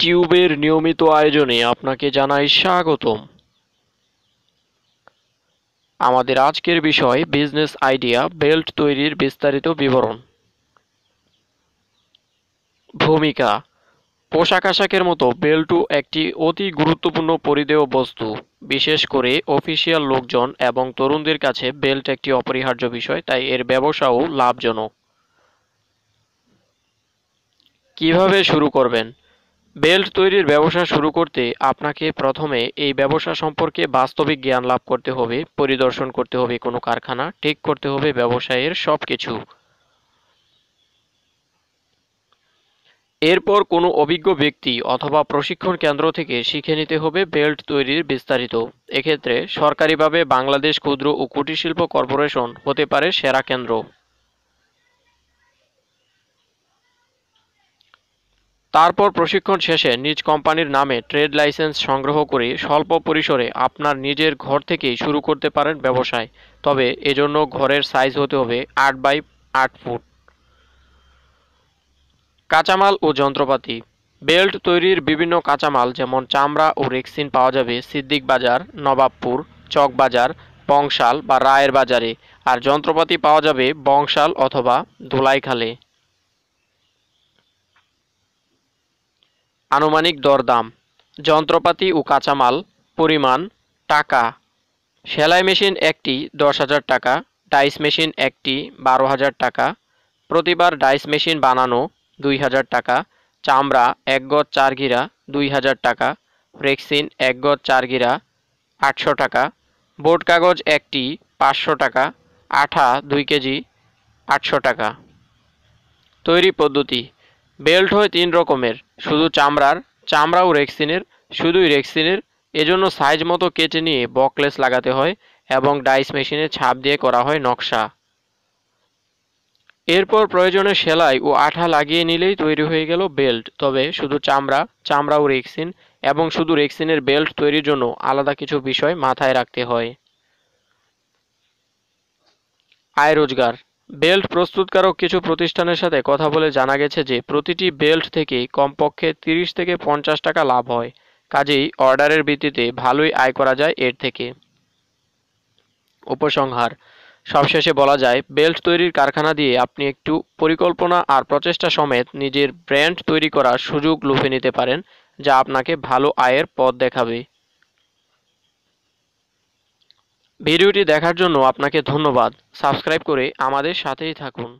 টিউবের নিয়মিত আয়োজনে আপনাকে জানাই স্বাগতম আমাদের আজকের বিষয় বিজনেস আইডিয়া বেল্ট তৈরির বিস্তারিত বিবরণ ভূমিকা পোশাক আশাকের মতো বেল্টও একটি অতি গুরুত্বপূর্ণ পরিধেয় বস্তু বিশেষ করে অফিসিয়াল লোকজন এবং তরুণদের কাছে বেল্ট একটি অপরিহার্য বিষয় তাই এর ব্যবসাও লাভজনক কিভাবে শুরু করবেন বেল্ট তৈরির ব্যবসা শুরু করতে আপনাকে প্রথমে এই ব্যবসা সম্পর্কে বাস্তবিক জ্ঞান লাভ করতে হবে পরিদর্শন করতে হবে কোনো কারখানা ঠিক করতে হবে ব্যবসায়ের সব কিছু এরপর কোনো অভিজ্ঞ ব্যক্তি অথবা প্রশিক্ষণ কেন্দ্র থেকে শিখে নিতে হবে বেল্ট তৈরির বিস্তারিত এক্ষেত্রে সরকারিভাবে বাংলাদেশ ক্ষুদ্র ও কুটির শিল্প কর্পোরেশন হতে পারে সেরা কেন্দ্র তারপর প্রশিক্ষণ শেষে নিজ কোম্পানির নামে ট্রেড লাইসেন্স সংগ্রহ করে স্বল্প পরিসরে আপনার নিজের ঘর থেকেই শুরু করতে পারেন ব্যবসায় তবে এজন্য ঘরের সাইজ হতে হবে আট বাই আট ফুট কাঁচামাল ও যন্ত্রপাতি বেল্ট তৈরির বিভিন্ন কাঁচামাল যেমন চামড়া ও রেক্সিন পাওয়া যাবে সিদ্দিক বাজার নবাবপুর চকবাজার বংশাল বা রায়ের বাজারে আর যন্ত্রপাতি পাওয়া যাবে বংশাল অথবা ধুলাইখালে আনুমানিক দরদাম যন্ত্রপাতি ও কাঁচামাল পরিমাণ টাকা সেলাই মেশিন একটি দশ হাজার টাকা ডাইস মেশিন একটি বারো হাজার টাকা প্রতিবার ডাইস মেশিন বানানো দুই হাজার টাকা চামড়া এক গজ চার ঘিরা দুই হাজার টাকা রেক্সিন এক গজ চার ঘিরা আটশো টাকা বোর্ড কাগজ একটি পাঁচশো টাকা আঠা দুই কেজি আটশো টাকা তৈরি পদ্ধতি বেল্ট হয় তিন রকমের শুধু চামড়ার চামড়াও রেক্সিনের শুধুই রেক্সিনের এজন্য সাইজ মতো কেটে নিয়ে বকলেস লাগাতে হয় এবং ডাইস মেশিনে ছাপ দিয়ে করা হয় নকশা এরপর প্রয়োজনে সেলাই ও আঠা লাগিয়ে নিলেই তৈরি হয়ে গেল বেল্ট তবে শুধু চামড়া চামড়াও রেক্সিন এবং শুধু রেক্সিনের বেল্ট তৈরির জন্য আলাদা কিছু বিষয় মাথায় রাখতে হয় আয় রোজগার বেল্ট প্রস্তুতকারক কিছু প্রতিষ্ঠানের সাথে কথা বলে জানা গেছে যে প্রতিটি বেল্ট থেকে কমপক্ষে তিরিশ থেকে পঞ্চাশ টাকা লাভ হয় কাজেই অর্ডারের ভিত্তিতে ভালোই আয় করা যায় এর থেকে উপসংহার সবশেষে বলা যায় বেল্ট তৈরির কারখানা দিয়ে আপনি একটু পরিকল্পনা আর প্রচেষ্টা সমেত নিজের ব্র্যান্ড তৈরি করার সুযোগ লুফে নিতে পারেন যা আপনাকে ভালো আয়ের পথ দেখাবে ভিডিওটি দেখার জন্য আপনাকে ধন্যবাদ সাবস্ক্রাইব করে আমাদের সাথেই থাকুন